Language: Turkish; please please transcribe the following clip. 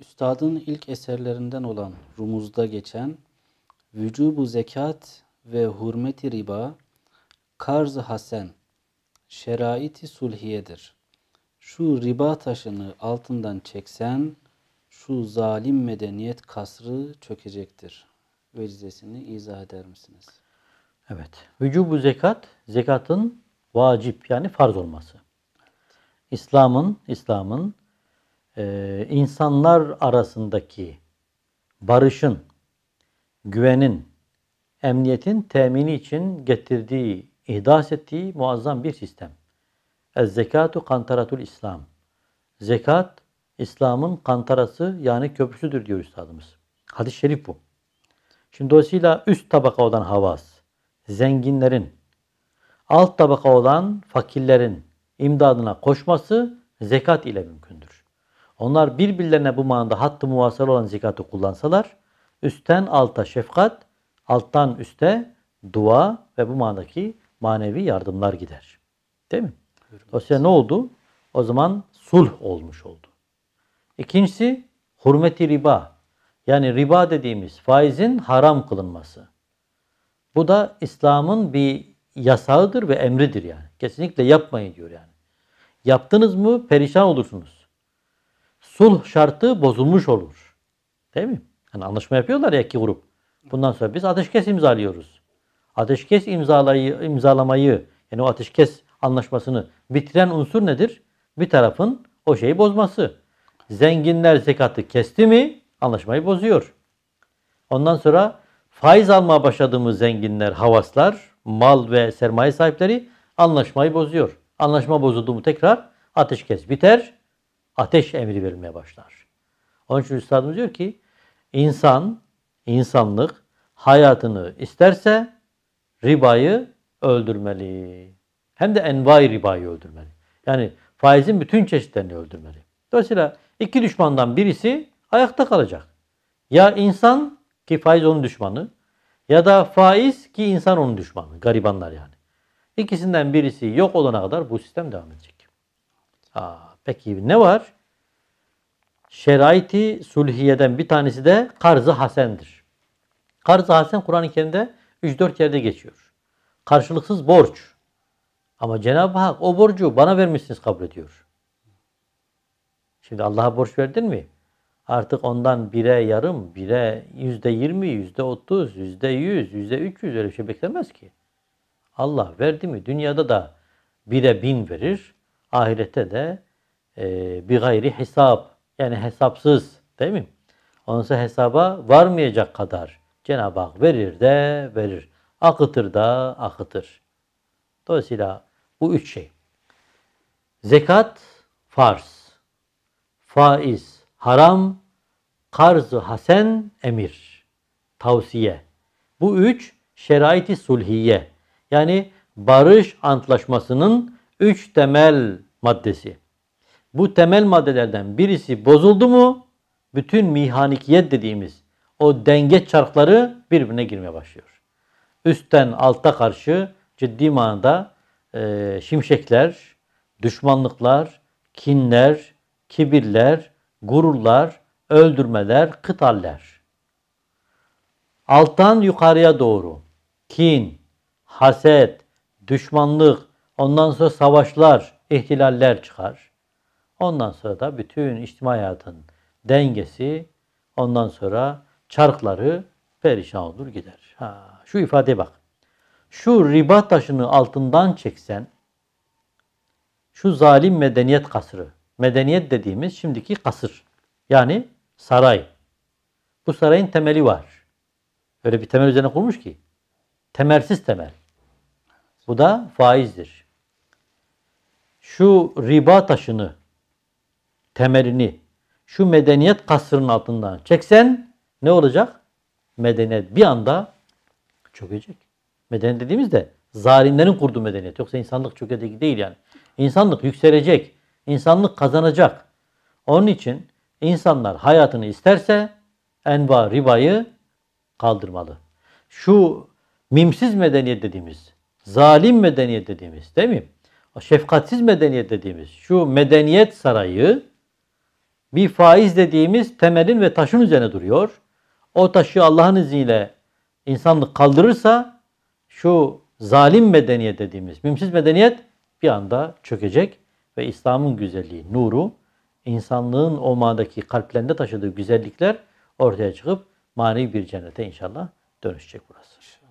Üstadın ilk eserlerinden olan Rumuz'da geçen Vücubu Zekat ve Hürmeti Riba Karz-ı Hasen Şeraiti Sulhiyedir. Şu riba taşını altından çeksen şu zalim medeniyet kasrı çökecektir. Vecdesini izah eder misiniz? Evet. Vücubu zekat, zekatın vacip yani farz olması. İslam'ın İslam'ın e, insanlar arasındaki barışın, güvenin, emniyetin temini için getirdiği, ihdas ettiği muazzam bir sistem. Ez zekatu kantaratul İslam. Zekat İslam'ın kantarası yani köprüsüdür diyor üstadımız. Hadis-i şerif bu. Şimdi dolayısıyla üst tabaka olan havas, zenginlerin, alt tabaka olan fakirlerin imdadına koşması zekat ile mümkündür. Onlar birbirlerine bu manada hattı muvasal olan zekatı kullansalar, üstten alta şefkat, alttan üste dua ve bu manadaki manevi yardımlar gider. Değil mi? Dolayısıyla ne oldu? O zaman sulh olmuş oldu. İkincisi hürmeti riba. Yani riba dediğimiz faizin haram kılınması. Bu da İslam'ın bir yasağıdır ve emridir yani. Kesinlikle yapmayın diyor yani. Yaptınız mı perişan olursunuz. Sulh şartı bozulmuş olur. Değil mi? yani anlaşma yapıyorlar ya iki grup. Bundan sonra biz ateşkes imzalıyoruz. Ateşkes imzalayı, imzalamayı yani o ateşkes anlaşmasını bitiren unsur nedir? Bir tarafın o şeyi bozması. Zenginler zekatı kesti mi anlaşmayı bozuyor. Ondan sonra faiz almaya başladığımız zenginler, havaslar mal ve sermaye sahipleri anlaşmayı bozuyor. Anlaşma bozuldu mu tekrar ateşkes biter, ateş emri verilmeye başlar. Onun için üstadımız diyor ki insan, insanlık hayatını isterse ribayı öldürmeli. Hem de envai ribayı öldürmeli. Yani faizin bütün çeşitlerini öldürmeli. Dolayısıyla iki düşmandan birisi ayakta kalacak. Ya insan ki faiz onun düşmanı ya da faiz ki insan onun düşmanı. Garibanlar yani. İkisinden birisi yok olana kadar bu sistem devam edecek. Aa, peki ne var? Şeraiti sulhiyeden bir tanesi de karz-ı hasendir. Karz-ı hasen Kur'an-ı Kerim'de 3-4 yerde geçiyor. Karşılıksız borç. Ama Cenab-ı Hak o borcu bana vermişsiniz kabul ediyor. Şimdi Allah'a borç verdin mi? Artık ondan bire yarım, bire yüzde yirmi, yüzde otuz, yüzde yüz, yüzde üç yüz öyle bir şey beklemez ki. Allah verdi mi dünyada da bire bin verir. ahirete de e, bir gayri hesap yani hesapsız değil mi? Onsa hesaba varmayacak kadar Cenab-ı Hak verir de verir. Akıtır da akıtır. Dolayısıyla bu üç şey. Zekat farz, faiz, haram, Karz, hasen, emir, tavsiye. Bu üç şeraiti sulhiye yani barış antlaşmasının üç temel maddesi. Bu temel maddelerden birisi bozuldu mu bütün mihanikiyet dediğimiz o denge çarkları birbirine girmeye başlıyor. Üstten alta karşı ciddi manada e, şimşekler, düşmanlıklar, kinler, kibirler, gururlar, öldürmeler, kıtaller. Alttan yukarıya doğru kin, haset, düşmanlık, ondan sonra savaşlar, ihtilaller çıkar. Ondan sonra da bütün içtimai hayatın dengesi, ondan sonra çarkları perişan olur gider. Ha, şu ifadeye bak. Şu riba taşını altından çeksen, şu zalim medeniyet kasrı, medeniyet dediğimiz şimdiki kasır. Yani saray. Bu sarayın temeli var. Öyle bir temel üzerine kurmuş ki. Temelsiz temel. Bu da faizdir. Şu riba taşını, temelini, şu medeniyet kasrının altından çeksen ne olacak? Medeniyet bir anda çökecek. Medeniyet dediğimizde zalimlerin kurduğu medeniyet. Yoksa insanlık çökecek değil yani. İnsanlık yükselecek. İnsanlık kazanacak. Onun için insanlar hayatını isterse enva ribayı kaldırmalı. Şu mimsiz medeniyet dediğimiz, zalim medeniyet dediğimiz değil mi? O şefkatsiz medeniyet dediğimiz şu medeniyet sarayı bir faiz dediğimiz temelin ve taşın üzerine duruyor. O taşı Allah'ın izniyle insanlık kaldırırsa şu zalim medeniyet dediğimiz mimsiz medeniyet bir anda çökecek ve İslam'ın güzelliği, nuru, insanlığın o mağdaki kalplerinde taşıdığı güzellikler ortaya çıkıp mani bir cennete inşallah dönüşecek burası.